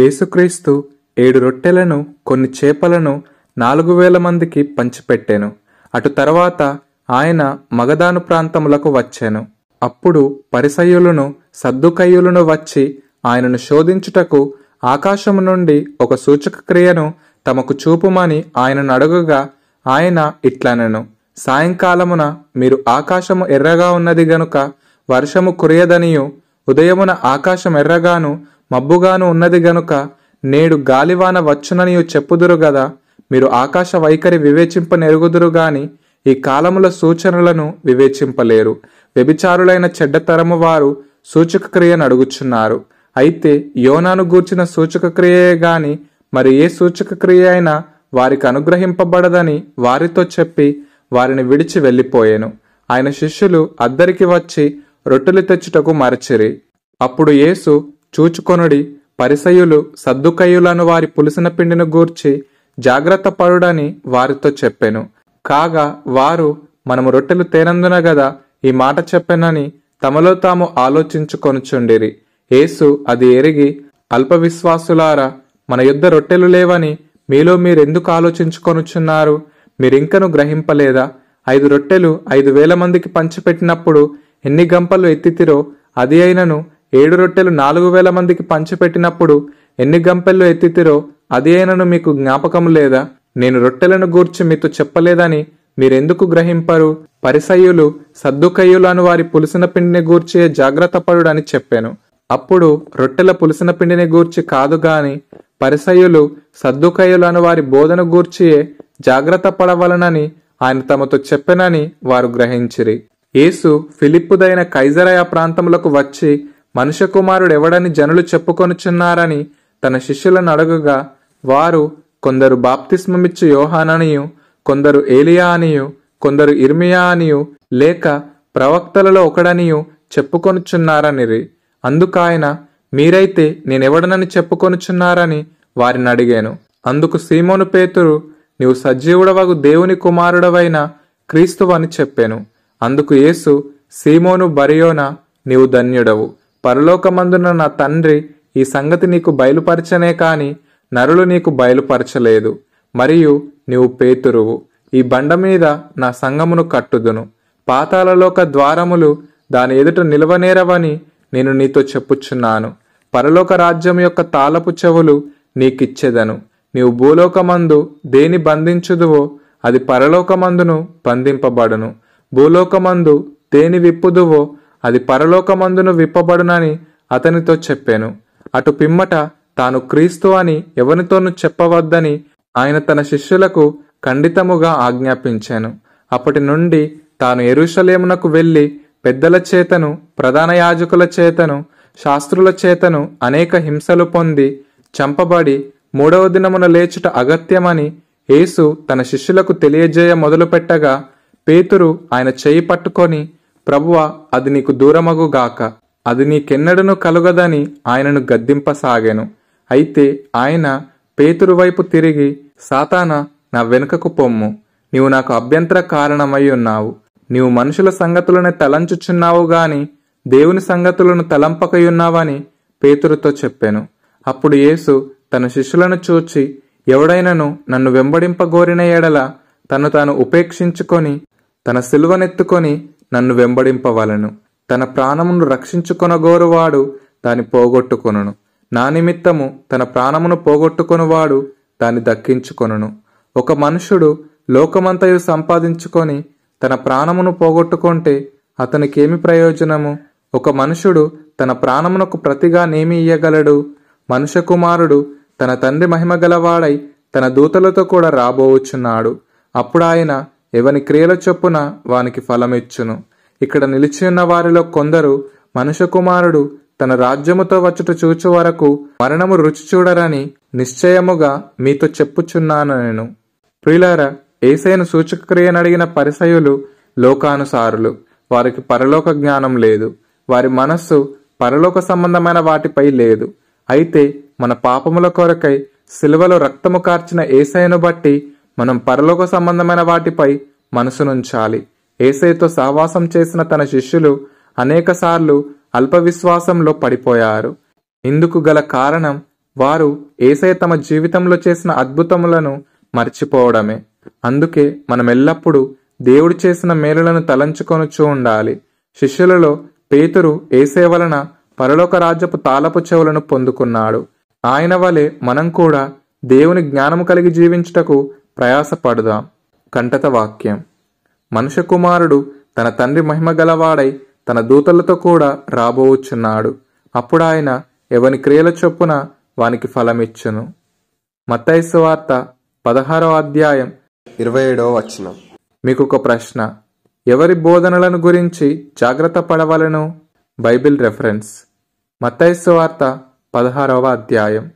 యేసుక్రీస్తు ఏడు రొట్టెలను కొన్ని చేపలను నాలుగు వేల మందికి పంచిపెట్టాను అటు తర్వాత ఆయన మగదాను ప్రాంతములకు వచ్చాను అప్పుడు పరిసయులను సద్దుకయ్యులను వచ్చి ఆయనను శోధించుటకు ఆకాశము నుండి ఒక సూచక క్రియను తమకు చూపుమని ఆయనను అడుగగా ఆయన ఇట్లనను సాయంకాలమున మీరు ఆకాశము ఎర్రగా ఉన్నది గనుక వర్షము కురియదనియు ఉదయమున ఆకాశం ఎర్రగాను మబ్బుగాను ఉన్నది గనుక నేడు గాలివాన వచ్చునని చెప్పుదురు గదా మీరు ఆకాశ వైఖరి వివేచింపనెరుగుదురు గాని ఈ కాలముల సూచనలను వివేచింపలేరు వ్యభిచారులైన చెడ్డతరము వారు సూచక క్రియను అడుగుచున్నారు అయితే యోనాను గూర్చిన సూచక క్రియే గాని మరి ఏ సూచక క్రియ అయినా వారికి అనుగ్రహింపబడదని వారితో చెప్పి వారిని విడిచి వెళ్ళిపోయాను ఆయన శిష్యులు అద్దరికి వచ్చి రొట్టెలు తెచ్చుటకు మరచిరి అప్పుడు యేసు చూచుకొనుడి పరిసయులు సద్దుకయ్యులను వారి పులిసిన పిండిని గూర్చి జాగ్రత్త పడుడని వారితో చెప్పెను కాగా వారు మనము రొట్టెలు తేనందున గదా ఈ మాట చెప్పెనని తమలో తాము ఆలోచించుకొనుచుండిరి యేసు అది ఎరిగి అల్పవిశ్వాసులారా మన యుద్ధ రొట్టెలు లేవని మీలో మీరెందుకు ఆలోచించుకొనుచున్నారు మీరింకను గ్రహింపలేదా ఐదు రొట్టెలు ఐదు వేల మందికి పంచిపెట్టినప్పుడు ఎన్ని గంపలు ఎత్తితిరో అది అయినను ఏడు రొట్టెలు నాలుగు వేల మందికి పంచిపెట్టినప్పుడు ఎన్ని గంపెల్లో ఎత్తితిరో అది అయినను మీకు జ్ఞాపకం లేదా నేను రొట్టెలను గూర్చి మీతో చెప్పలేదని మీరెందుకు గ్రహింపరు పరిసయ్యులు సర్దుకయ్యులు అని వారి పులిసిన పిండిని గూర్చి జాగ్రత్త పడుడని చెప్పాను అప్పుడు రొట్టెల పులిసిన పిండిని గూర్చి కాదు గాని పరిసయ్యులు సర్దుకయ్యులు అని వారి బోధన గూర్చియే జాగ్రత్త పడవలనని ఆయన తమతో చెప్పనని వారు గ్రహించిరి యేసు ఫిలిప్పుదైన కైజరయ ప్రాంతములకు వచ్చి మనుష్య కుమారుడు ఎవడని జనులు చెప్పుకొనుచున్నారని తన శిష్యులను అడగగా వారు కొందరు బాప్తిస్మమిచ్చు యోహాననియు కొందరు ఏలియా అనియు కొందరు ఇర్మియా అనియు లేక ప్రవక్తలలో ఒకడనియు చెప్పుకొనుచున్నారనిరి అందుకాయన మీరైతే నేనెవడనని చెప్పుకొనుచున్నారని వారిని అడిగాను అందుకు సీమోను పేతురు నీవు సజీవుడవగు దేవుని కుమారుడవైన క్రీస్తువని చెప్పాను అందుకు యేసు సీమోను బరియోన నీవు ధన్యుడవు పరలోకమందున నా తండ్రి ఈ సంగతి నీకు బయలుపరచనే కాని నరులు నీకు బయలుపరచలేదు మరియు నీవు పేతురువు ఈ బండ మీద నా సంగమును కట్టుదును పాతాలలోక ద్వారములు దాని ఎదుట నిలవనేరవని నేను నీతో చెప్పుచున్నాను పరలోక రాజ్యం యొక్క తాళపు చెవులు నీకిచ్చెదను నీవు భూలోకమందు దేని బంధించుదువో అది పరలోకమందును బంధింపబడును భూలోకమందు దేని విప్పుదువో అది పరలోకమందును విప్పబడునని అతనితో చెప్పాను అటు పిమ్మట తాను క్రీస్తు అని ఎవరితోనూ చెప్పవద్దని ఆయన తన శిష్యులకు ఖండితముగా ఆజ్ఞాపించాను అప్పటి నుండి తాను ఎరుషలేమునకు వెళ్ళి పెద్దల చేతను ప్రధాన యాజకుల చేతను శాస్త్రుల చేతను అనేక హింసలు పొంది చంపబడి మూడవ దినమున లేచుట అగత్యమని యేసు తన శిష్యులకు తెలియజేయ మొదలుపెట్టగా పేతురు ఆయన చేయి పట్టుకొని ప్రభువ అది నీకు దూరమగుగాక అది నీకెన్నడను కలుగదని ఆయనను గద్దింపసాగాను అయితే ఆయన పేతురు వైపు తిరిగి సాతాన నా వెనుకకు పొమ్ము నీవు నాకు అభ్యంతర కారణమై ఉన్నావు నీవు మనుషుల సంగతులను తలంచుచున్నావు గాని దేవుని సంగతులను తలంపకయున్నావని పేతురుతో చెప్పాను అప్పుడు యేసు తన శిష్యులను చూచి ఎవడైనను నన్ను వెంబడింపగోరిన ఎడల తను తాను ఉపేక్షించుకొని తన సిల్వనెత్తుకొని నన్ను వెంబడింపవలను తన ప్రాణమును రక్షించుకొనగోరువాడు దాన్ని పోగొట్టుకొనును నా నిమిత్తము తన ప్రాణమును పోగొట్టుకొనువాడు దాన్ని దక్కించుకొనును ఒక మనుషుడు లోకమంతయు సంపాదించుకొని తన ప్రాణమును పోగొట్టుకుంటే అతనికేమి ప్రయోజనము ఒక మనుషుడు తన ప్రాణమునకు ప్రతిగా నేమి ఇయ్యగలడు మనుష కుమారుడు తన తండ్రి మహిమగలవాడై తన దూతలతో కూడా రాబోవుచున్నాడు అప్పుడు ఆయన ఎవని క్రియల చొప్పున వానికి ఫలమిచ్చును ఇక్కడ నిలిచియున్న వారిలో కొందరు మనుష్య కుమారుడు తన రాజ్యముతో వచ్చుట చూచు వరకు మరణము రుచి చూడరని నిశ్చయముగా మీతో చెప్పుచున్నాను నేను ప్రియులార ఏసైను అడిగిన పరిసయులు లోకానుసారులు వారికి పరలోక జ్ఞానం లేదు వారి మనస్సు పరలోక సంబంధమైన వాటిపై లేదు అయితే మన పాపముల కొరకై సిలువలో రక్తము కార్చిన ఏసైను బట్టి మనం పరలోక సంబంధమైన వాటిపై మనసునుంచాలి ఏసైతో సహవాసం చేసిన తన శిష్యులు అనేకసార్లు అల్పవిశ్వాసంలో పడిపోయారు ఇందుకు గల కారణం వారు ఏసై తమ జీవితంలో చేసిన అద్భుతములను మర్చిపోవడమే అందుకే మనం ఎల్లప్పుడూ దేవుడు చేసిన మేలులను తలంచుకొనుచూ ఉండాలి శిష్యులలో పేతురు ఏసే వలన పరలోక రాజ్యపు తాలపు చెవులను పొందుకున్నాడు ఆయన వలె మనం కూడా దేవుని జ్ఞానము కలిగి జీవించుటకు ప్రయాసపడుదాం కంటత వాక్యం మనుష్య కుమారుడు తన తండ్రి మహిమ గలవాడై తన దూతలతో కూడా రాబోవచ్చున్నాడు అప్పుడు ఆయన ఎవని క్రియల చొప్పున వానికి ఫలమిచ్చును మత్తైసు వార్త పదహారో అధ్యాయం ఇరవై ఏడవ వచనం మీకు ఒక ప్రశ్న ఎవరి బోధనలను గురించి జాగ్రత్త పడవలను బైబిల్ రెఫరెన్స్ మత్తైసు వార్త పదహారవ అధ్యాయం